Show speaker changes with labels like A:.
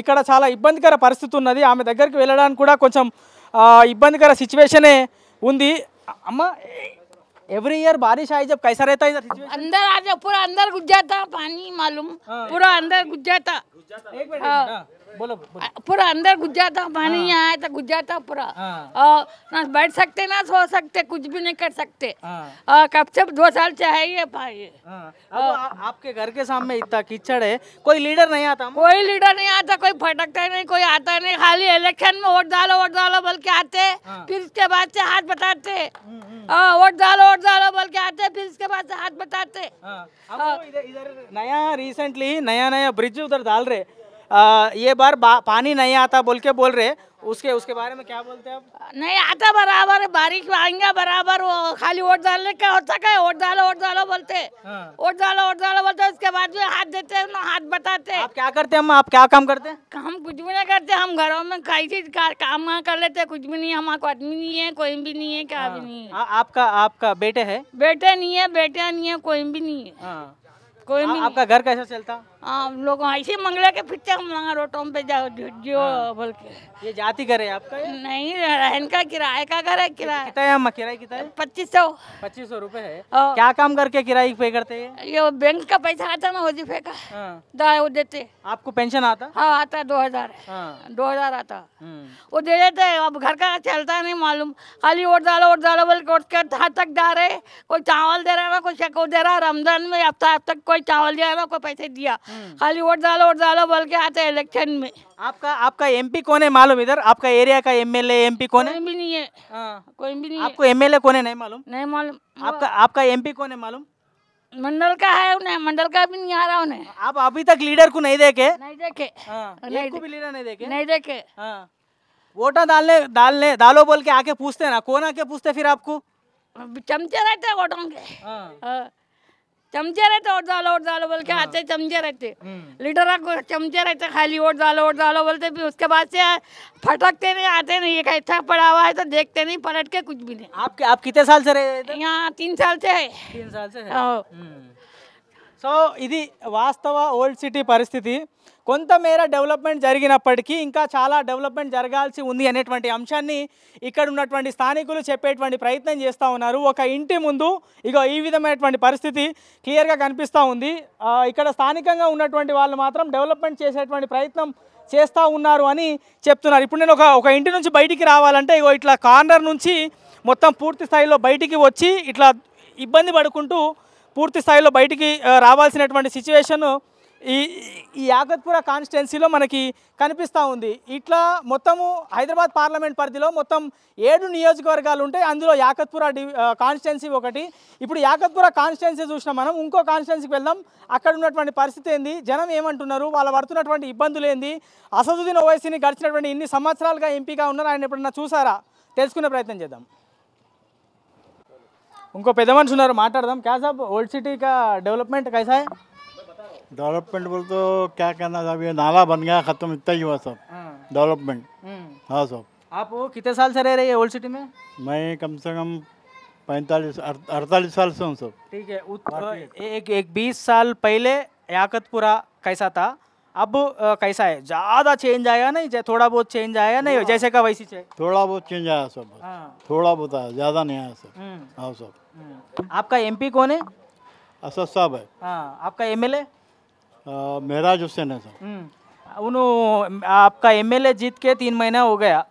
A: ఇక్కడ చాలా ఇబ్బందికర పరిస్థితి ఉన్నది ఆమె దగ్గరికి వెళ్ళడానికి కూడా కొంచెం ఇబ్బందికర సిచ్యువేషనే ఉంది అమ్మ ఎవ్రీ ఇయర్ భారీ షాయి చెప్పు కైసర్ అయితే
B: అందరూ గుజ్జాత పని మాలు గుజ్జాత बोलो, बोलो। पूरा अंदर घुस जाता पानी हाँ। यहाँ आया तो घुस जाता पूरा हाँ। और ना बैठ सकते ना सो सकते कुछ भी नहीं कर सकते हाँ। और कब से दो साल से है चाहिए पानी आपके घर के सामने इतना कीचड़ है कोई लीडर नहीं आता कोई लीडर नहीं आता कोई फटकता नहीं कोई आता नहीं खाली इलेक्शन में वोट डालो वोट डालो बोल के हम्म, हम्म। आते फिर उसके बाद से हाथ बताते वोट डालो वोट डालो बोल के आते फिर उसके बाद से हाथ बताते तो
A: नया रिसेंटली नया नया ब्रिज उधर डाल रहे आ, ये बार बा, पानी नहीं आता बोल के बोल रहे उसके
B: उसके बारे में क्या बोलते हैं आप नहीं आता बराबर बारिश आएंगे बराबर वो खाली वोट डालने का होता वोट डालो वोट डालो बोलते हाँ। वोट डालो वोट डालो बोलते उसके बाद जो हाथ देते हैं हाथ बताते आप क्या करते
A: हैं आप क्या काम करते
B: हैं काम कुछ भी नहीं करते हम घरों में कई चीज का, काम कर लेते हैं कुछ भी नहीं हमारा को आदमी नहीं है कोई भी नहीं है क्या हाँ। भी नहीं है आपका आपका बेटे है बेटे नहीं है बेटे नहीं है कोई भी नहीं है हाँ। कोई आपका घर कैसा चलता लोग ऐसे मंगले के फिर हम लंगा रोटों पे जाओ जो हाँ। बोल के ये घर है आपका ये? नहीं रहन का किराए का घर है किराया कितना है किराए कितना है पच्चीस सौ पच्चीस सौ रूपए है हाँ। क्या काम करके किराए पे करते हैं ये बैंक का पैसा आता ना वजीफे का हाँ। वो देते आपको पेंशन आता हाँ आता है दो हजार हाँ। दो हजार आता हम्म। वो दे देते अब घर का चलता नहीं मालूम खाली वोट डालो वोट डालो बोल उठ के हाथ तक जा रहे कोई चावल दे रहा कोई शको दे रहा रमजान में अब तक कोई चावल दे रहा कोई पैसे दिया हम्म। खाली वोट डालो वोट डालो बोल के आते इलेक्शन में आपका आपका
A: एमपी कौन है मालूम इधर आपका एरिया का एमएलए एमपी कौन है कोई
B: भी नहीं है हाँ। कोई भी नहीं आपको एमएलए कौन है नहीं मालूम नहीं मालूम आपका आपका एमपी कौन है मालूम मंडल का है उन्हें मंडल का भी नहीं आ रहा उन्हें आप अभी तक
A: लीडर को नहीं देखे
B: नहीं देखे हाँ, नहीं को लीडर नहीं देखे नहीं देखे हाँ।
A: वोटा डालने डालने डालो बोल के आके पूछते ना
B: कौन आके पूछते फिर आपको चमचे रहते वोटों के हाँ। चमचे रहते ओट जाओ ओट जाओ बोल के आते हाँ। चमचे रहते हम्म। लीटर को चमचे रहते खाली ओट जाओ ओट जाओ बोलते भी उसके बाद से फटकते नहीं आते नहीं एक ऐसा पड़ा हुआ है तो देखते नहीं पलट के कुछ भी नहीं आपके आप कितने साल से रहे यहाँ तीन साल से है तीन साल से हाँ। हम्म।
A: సో ఇది వాస్తవ ఓల్డ్ సిటీ పరిస్థితి కొంతమేర డెవలప్మెంట్ జరిగినప్పటికీ ఇంకా చాలా డెవలప్మెంట్ జరగాల్సి ఉంది అనేటువంటి అంశాన్ని ఇక్కడ ఉన్నటువంటి స్థానికులు చెప్పేటువంటి ప్రయత్నం చేస్తూ ఉన్నారు ఒక ఇంటి ముందు ఇగో ఈ విధమైనటువంటి పరిస్థితి క్లియర్గా కనిపిస్తూ ఉంది ఇక్కడ స్థానికంగా ఉన్నటువంటి వాళ్ళు మాత్రం డెవలప్మెంట్ చేసేటువంటి ప్రయత్నం చేస్తూ ఉన్నారు అని చెప్తున్నారు ఇప్పుడు నేను ఒక ఒక ఇంటి నుంచి బయటికి రావాలంటే ఇగో ఇట్లా కార్నర్ నుంచి మొత్తం పూర్తి స్థాయిలో బయటికి వచ్చి ఇట్లా ఇబ్బంది పడుకుంటూ పూర్తి స్థాయిలో బయటికి రావాల్సినటువంటి సిచ్యువేషను ఈ ఈ యాగత్పుర కాన్స్టిట్యున్సీలో మనకి కనిపిస్తూ ఉంది ఇట్లా మొత్తము హైదరాబాద్ పార్లమెంట్ పరిధిలో మొత్తం ఏడు నియోజకవర్గాలు ఉంటాయి అందులో యాకత్పుర డి కాన్స్టిట్యున్సీ ఒకటి ఇప్పుడు యాకత్పుర కాన్స్టిట్యున్సీ చూసినా మనం ఇంకో కాన్స్టిట్యున్సీకి వెళ్దాం అక్కడ ఉన్నటువంటి పరిస్థితి ఏంది జనం ఏమంటున్నారు వాళ్ళు పడుతున్నటువంటి ఇబ్బందులు ఏంది అసదుద్దీన్ ఓవైసీని గడిచినటువంటి ఇన్ని సంవత్సరాలుగా ఎంపీగా ఉన్నారు ఆయన ఎప్పుడన్నా చూసారా తెలుసుకునే ప్రయత్నం చేద్దాం ఇంకో పెద్ద మనిషి ఉన్నారు మాట్లాడదాం క్యా సాబ్ ఓల్డ్ సిటీ కా డెవలपमेंट कैसा है डेवलपमेंट बोल तो क्या कहना साहब ये नाला बन गया ख़त्म इतना ही हुआ सब डेवलपमेंट हाँ।, हम्म। हाँ सब आप वो कितने साल से रह रही है ओल्ड सिटी में मैं कम से कम पैंतालीस अड़तालीस साल से हूँ सब ठीक है एक एक बीस साल पहले याकतपुरा कैसा था अब कैसा है ज्यादा चेंज आया नहीं थोड़ा बहुत चेंज आया नहीं हाँ। जैसे का वैसी चेंज थोड़ा बहुत चेंज आया सब हाँ। थोड़ा बहुत आया ज्यादा नहीं आया सब हम्म। हाँ सब हम्म। आपका एमपी कौन है असद साहब है हाँ। आपका एमएलए मेहराज हुसैन है सर हम्म। उन आपका एमएलए जीत के तीन महीना हो गया